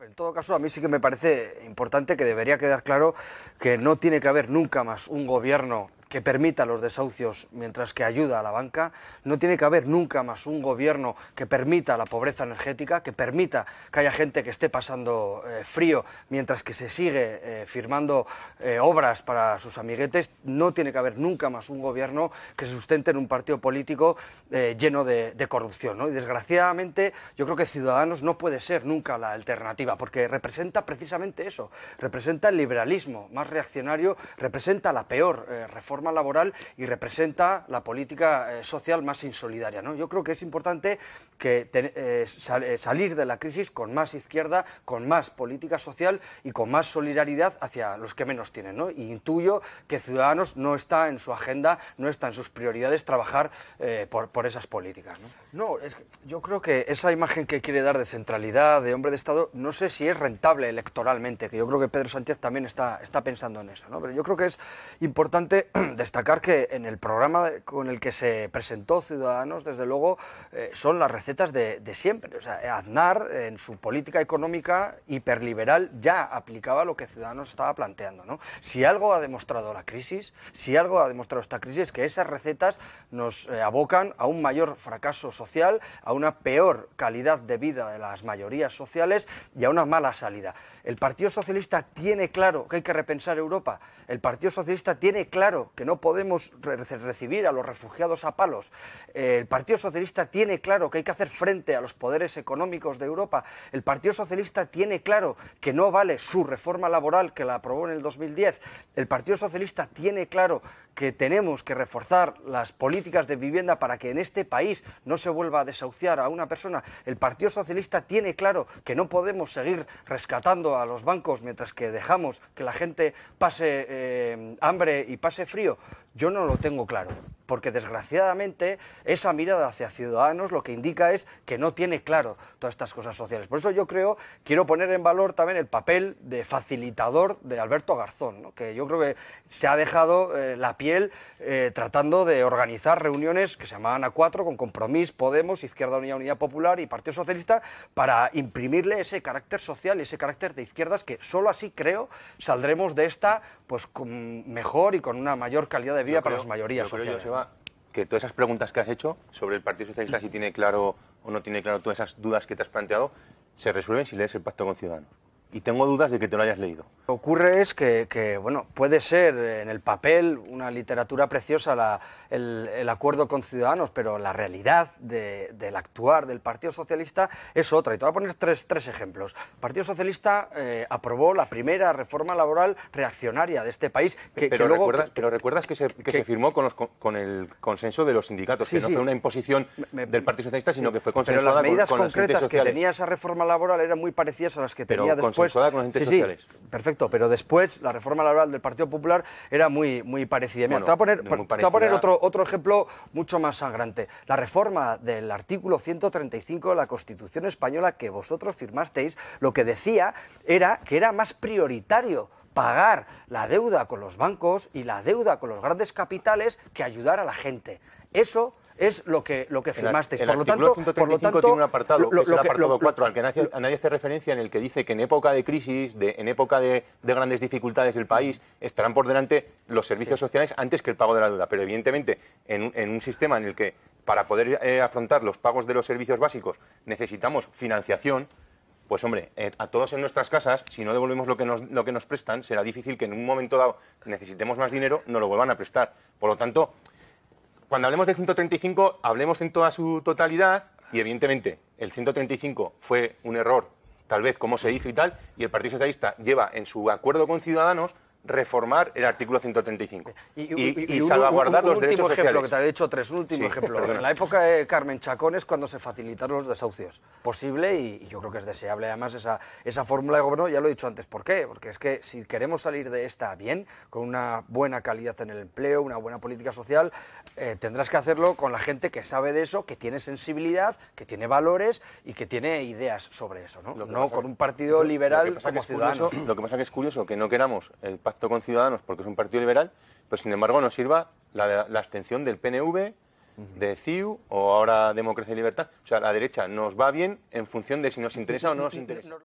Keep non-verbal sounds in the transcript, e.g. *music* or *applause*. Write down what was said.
En todo caso, a mí sí que me parece importante que debería quedar claro que no tiene que haber nunca más un gobierno que permita los desahucios mientras que ayuda a la banca. No tiene que haber nunca más un gobierno que permita la pobreza energética, que permita que haya gente que esté pasando eh, frío mientras que se sigue eh, firmando eh, obras para sus amiguetes. No tiene que haber nunca más un gobierno que se sustente en un partido político lleno de, corrupción. Y desgraciadamente yo creo que Ciudadanos no puede ser nunca la alternativa porque representa precisamente eso. Representa el liberalismo más reaccionario, representa la peor reforma laboral y representa la política eh, social más insolidaria. ¿no? Yo creo que es importante que eh, eh, salir de la crisis con más izquierda, con más política social y con más solidaridad hacia los que menos tienen. ¿no? Y intuyo que Ciudadanos no está en su agenda, no está en sus prioridades trabajar por, esas políticas. No, es, yo creo que esa imagen que quiere dar de centralidad, de hombre de Estado, no sé si es rentable electoralmente, que yo creo que Pedro Sánchez también está, está pensando en eso. ¿no? Pero yo creo que es importante *clears throat* *clears throat* destacar que en el programa con el que se presentó Ciudadanos, desde luego, eh, son las recetas de, siempre. O sea, Aznar, en su política económica hiperliberal, ya aplicaba lo que Ciudadanos estaba planteando. ¿no? Si algo ha demostrado la crisis, si algo ha demostrado esta crisis, es que esas recetas nos eh, abocan a un mayor fracaso social, a una peor calidad de vida de las mayorías sociales y a una mala salida. El Partido Socialista tiene claro que hay que repensar Europa. El Partido Socialista tiene claro que no podemos recibir a los refugiados a palos. el Partido Socialista tiene claro que hay que hacer frente a los poderes económicos de Europa. El Partido Socialista tiene claro que no vale su reforma laboral que la aprobó en el 2010. El Partido Socialista tiene claro que tenemos que reforzar las políticas de vivienda para que en este país no se vuelva a desahuciar a una persona. El Partido Socialista tiene claro que no podemos seguir rescatando a los bancos mientras que dejamos que la gente pase eh, hambre y pase frío yo no lo tengo claro porque desgraciadamente esa mirada hacia ciudadanos lo que indica es que no tiene claro todas estas cosas sociales. Por eso yo creo, quiero poner en valor también el papel de facilitador de Alberto Garzón, que yo creo que se ha dejado eh, la piel eh, tratando de organizar reuniones que se llamaban a cuatro con Compromís, Podemos, Izquierda Unida, Unidad Popular y Partido Socialista para imprimirle ese carácter social y ese carácter de izquierdas que solo así creo saldremos de esta pues mejor y con una mayor calidad de vida para las mayorías sociales que todas esas preguntas que has hecho sobre el Partido Socialista, si tiene claro o no tiene claro todas esas dudas que te has planteado, se resuelven si lees el pacto con Ciudadanos y tengo dudas de que te lo hayas leído. Lo que ocurre es que, bueno, puede ser eh, en el papel una literatura preciosa el, acuerdo con Ciudadanos, pero la realidad del actuar del Partido Socialista es otra. Y te voy a poner tres, tres ejemplos. El Partido Socialista eh, aprobó la primera reforma laboral reaccionaria de este país. Que, pero, recuerdas, pero recuerdas que se, firmó con, el consenso de los sindicatos, que no fue una imposición del Partido Socialista, sino que fue consensuada Pero las medidas concretas que tenía esa reforma laboral eran muy parecidas a las que tenía después sí, perfecto, pero después la reforma laboral del Partido Popular era muy, muy parecida. te voy a poner, otro, otro ejemplo mucho más sangrante. La reforma del artículo 135 de la Constitución Española que vosotros firmasteis, lo que decía era que era más prioritario pagar la deuda con los bancos y la deuda con los grandes capitales que ayudar a la gente. Eso es lo que, lo que firmasteis. El, por, lo tanto, 135 por lo tanto, tiene un apartado, es el apartado 4, al que nadie, hace referencia, en el que dice que en época de crisis, en época de, grandes dificultades del país, estarán por delante los servicios sociales antes que el pago de la deuda. Pero evidentemente, en, un sistema en el que para poder eh, afrontar los pagos de los servicios básicos necesitamos financiación, pues hombre, eh, a todos en nuestras casas, si no devolvemos lo que, nos, lo que nos prestan, será difícil que en un momento dado necesitemos más dinero, no lo vuelvan a prestar. Por lo tanto, cuando hablemos del 135, hablemos en toda su totalidad y evidentemente el 135 fue un error, tal vez como se hizo y tal, y el Partido Socialista lleva en su acuerdo con Ciudadanos reformar el artículo 135 y, y, y, y salvaguardar un, los derechos ejemplo, que te he dicho tres últimos ejemplos. En la época de Carmen Chacón es cuando se facilitaron los desahucios. Posible y, yo creo que es deseable además esa, esa fórmula de gobierno, ya lo he dicho antes. ¿Por qué? Porque es que si queremos salir de esta bien, con una buena calidad en el empleo, una buena política social, eh, tendrás que hacerlo con la gente que sabe de eso, que tiene sensibilidad, que tiene valores y que tiene ideas sobre eso. No, con un partido liberal como ciudadano. lo que pasa que es curioso que no queramos el pacto con Ciudadanos porque es un partido liberal, pues sin embargo nos sirva la, la abstención del PNV, de CIU o ahora Democracia y Libertad. O sea, la derecha nos va bien en función de si nos interesa o no nos interesa.